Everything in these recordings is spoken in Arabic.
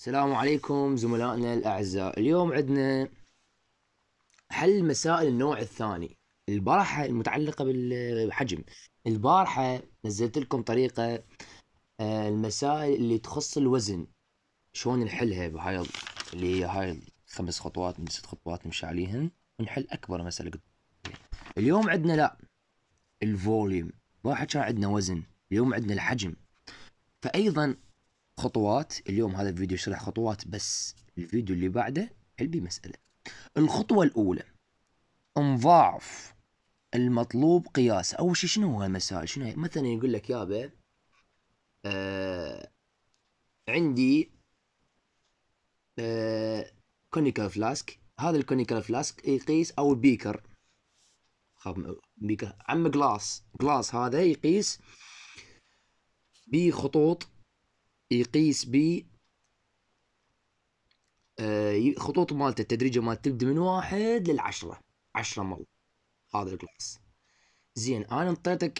السلام عليكم زملائنا الأعزاء اليوم عندنا حل مسائل النوع الثاني البارحة المتعلقة بالحجم البارحة نزلت لكم طريقة آه، المسائل اللي تخص الوزن شلون نحلها بهاي اللي هي هاي خمس خطوات من ست خطوات نمشي عليهن ونحل أكبر مسألة اليوم عندنا لا الفوليوم ما كان عندنا وزن اليوم عندنا الحجم فأيضا خطوات اليوم هذا الفيديو شرح خطوات بس الفيديو اللي بعده علبي مسألة الخطوة الأولى انضاعف المطلوب قياس أول شيء شنو هو المسائل شنو هي مثلا يقول لك يابا آه عندي آه كونيكال فلاسك هذا الكونيكال فلاسك يقيس أو بيكر بيكر عم جلاس جلاس هذا يقيس بخطوط يقيس ب آه، خطوط مالته التدريجة مالته تبدأ من واحد للعشرة عشرة مل هذا الجلاس زين انا انطيتك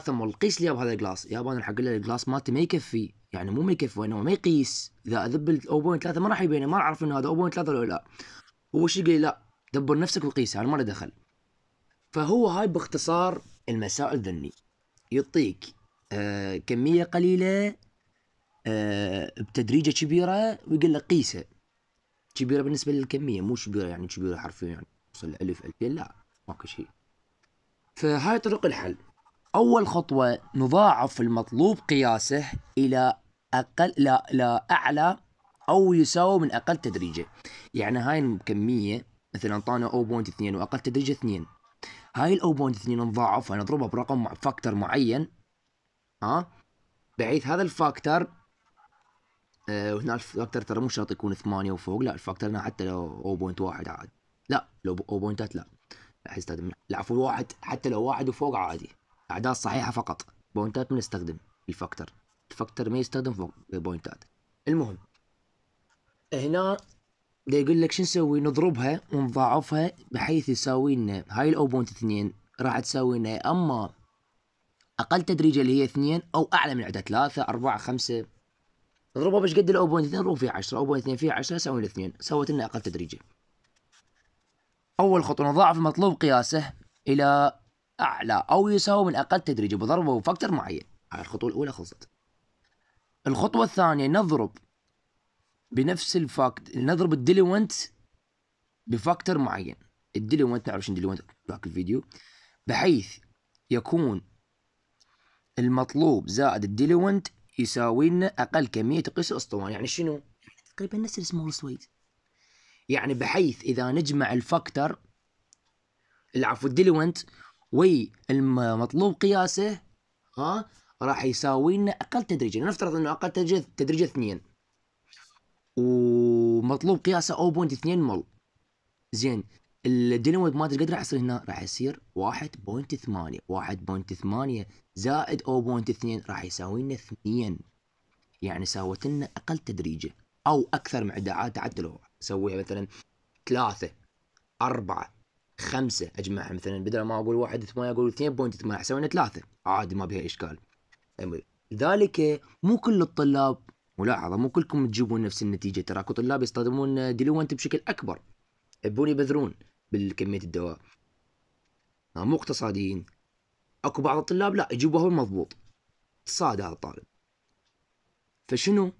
0.3 مل قيس لي بهذا الجلاس يا انا حق له الجلاس مالته ما يكفي يعني مو ما يكفي انه ما يقيس اذا اذب 0.3 ما راح يبينه ما اعرف انه هذا 0.3 ولا لا هو شو لي لا دبر نفسك وقيس انا ما له دخل فهو هاي باختصار المسائل ذني يعطيك آه كمية قليلة آه، بتدريجه كبيره ويقول لك قيسه كبيره بالنسبه للكميه مو كبيره يعني كبيره حرفيا يعني توصل 1000 ألفين لا ماكو شيء فهاي طرق الحل اول خطوه نضاعف المطلوب قياسه الى اقل لا لا اعلى او يساوي من اقل تدريجه يعني هاي الكميه مثلا اعطانا 0.2 واقل تدريجه 2 هاي ال 0.2 نضاعف نضربها برقم فاكتور معين ها بحيث هذا الفاكتور آه، وهنا الفاكتور ترى مو شرط يكون 8 وفوق لا الفاكتور هنا حتى لو 0.1 عادي لا لو بوينتات لا استخدم العفو واحد حتى لو واحد وفوق عادي اعداد صحيحه فقط بوينتات ما نستخدم الفاكتور الفاكتور ما يستخدم فوق بوينتات المهم هنا دا يقول لك شو نسوي نضربها ونضاعفها بحيث يساوي لنا هاي الاو بوينت اثنين راح تساوي لنا اما اقل تدريجه اللي هي اثنين او اعلى من عدد ثلاثة اربعة خمسة نضربها باش قد الأو بوينت اثنين في فيها عشرة أو بوينت اثنين في عشرة يساوي الاثنين سوت لنا أقل تدريجي أول خطوة نضاعف المطلوب قياسه إلى أعلى أو يساوي من أقل تدريجي بضربه بفاكتور معين هاي الخطوة الأولى خلصت الخطوة الثانية نضرب بنفس الفاكت نضرب الديليونت بفاكتور معين الديليونت تعرف شنو الديليونت ذاك الفيديو بحيث يكون المطلوب زائد الديليونت يساوي لنا أقل كمية قيس الاسطوانه يعني شنو؟ يعني تقريبا نفس السمول سويت يعني بحيث إذا نجمع الفاكتور العفو الديليونت المطلوب قياسه ها راح يساوي لنا أقل تدريجا نفترض أنه أقل تدريج تدريج 2 ومطلوب قياسه 0.2 مول زين الديناميك مالته قد راح يصير هنا؟ راح يصير 1.8 1.8 زائد 0.2 راح يساوي لنا 2 يعني ساوت لنا اقل تدريجه او اكثر حتى لو سويها مثلا 3 4 5 اجمعها مثلا بدل ما اقول 1.8 اقول 2.8 سوينا 3 عادي ما بها اشكال طيب، لذلك مو كل الطلاب ملاحظه مو كلكم تجيبون نفس النتيجه تراكم طلاب يستخدمون ديلوانت بشكل اكبر يبون يبذرون بالكميه الدواء نعم، مو اقتصاديين اكو بعض الطلاب لا يجيبوها بالمضبوط اقتصاد هذا الطالب فشنو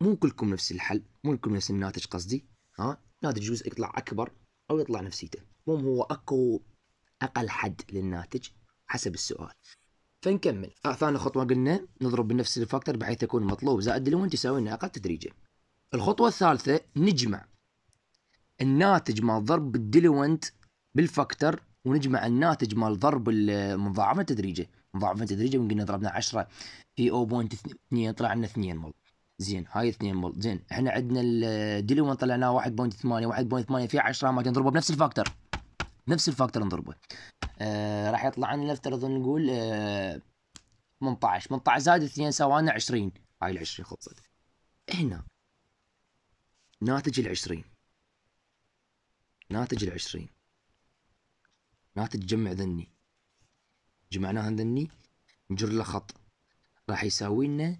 مو كلكم نفس الحل مو كلكم نفس الناتج قصدي ها ناتج يجوز يطلع اكبر او يطلع نفسيته مو هو اكو اقل حد للناتج حسب السؤال فنكمل آه ثاني خطوه قلنا نضرب بنفس الفاكتور بحيث يكون مطلوب زائد لون تساوي اقل تدريجا الخطوه الثالثه نجمع الناتج مال ضرب الديلوينت بالفاكتر ونجمع الناتج مال ضرب المضاعفه التدريجيه مضاعفه تدريجه قلنا ضربنا 10 في 0.2 طلع لنا 2 مول زين هاي 2 مول زين احنا عندنا الديلوينت طلعناه 1.8 1.8 في 10 ما نضربه بنفس الفاكتر نفس الفاكتر نضربه آه راح يطلع لنا نفترض نقول آه 18 18 زائد 2 سوى لنا 20 هاي ال 20 خلصت هنا ناتج ال 20 ناتج العشرين ناتج جمع ذني جمعناها ذني نجر له خط راح يساوي لنا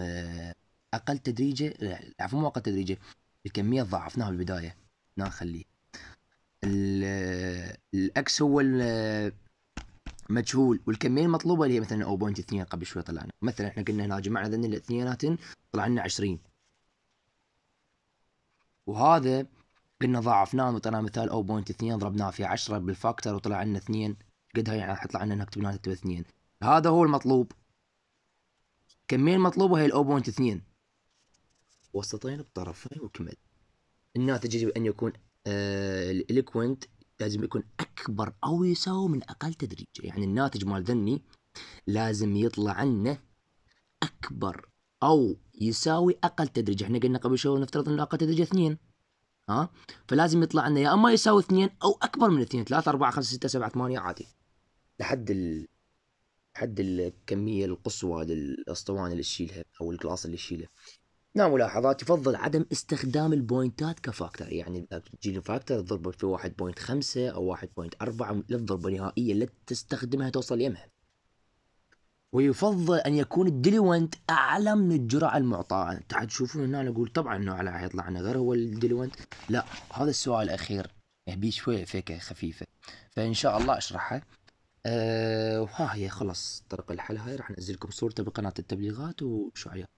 آه، اقل تدريجه عفوا مو اقل تدريجه الكميه ضاعفناها بالبدايه نخليه آه، الاكس هو المجهول آه، والكميه المطلوبه اللي هي مثلا 0.2 قبل شوي طلعنا مثلا احنا قلنا هنا جمعنا ذني الاثنينات طلع لنا 20 وهذا قلنا ضاعفناه وطلع مثال 0.2 ضربناه في 10 بالفاكتور وطلع عندنا 2 قدها يعني حيطلع عندنا كتبنا 2 هذا هو المطلوب كمية المطلوبة هي ال 0.2 وسطين بطرفين وكمل الناتج يجب أن يكون آه الإليكوينت لازم يكون أكبر أو يساوي من أقل تدريج يعني الناتج مال ذني لازم يطلع لنا أكبر أو يساوي أقل تدريج احنا قلنا قبل شوي نفترض أن أقل تدريج اثنين ها فلازم يطلع لنا يا اما يساوي اثنين او اكبر من اثنين ثلاثة أربعة خمسة ستة سبعة ثمانية عادي لحد ال... حد الكمية القصوى للأسطوانة اللي تشيلها أو الكلاس اللي تشيله نعم ملاحظات يفضل عدم استخدام البوينتات كفاكتر يعني اذا تجي فاكتر تضربه في 1.5 أو 1.4 للضربة النهائية لا تستخدمها توصل يمها ويفضل ان يكون الديليونت اعلى من الجرعه المعطاه تعال تشوفون هنا أنا اقول طبعا انه اعلى حيطلع لنا غير هو الديليونت لا هذا السؤال الاخير يبي شويه فكه خفيفه فان شاء الله اشرحها أه وها هي خلص طرق الحل هاي راح انزل لكم صورته بقناه التبليغات وشو عليها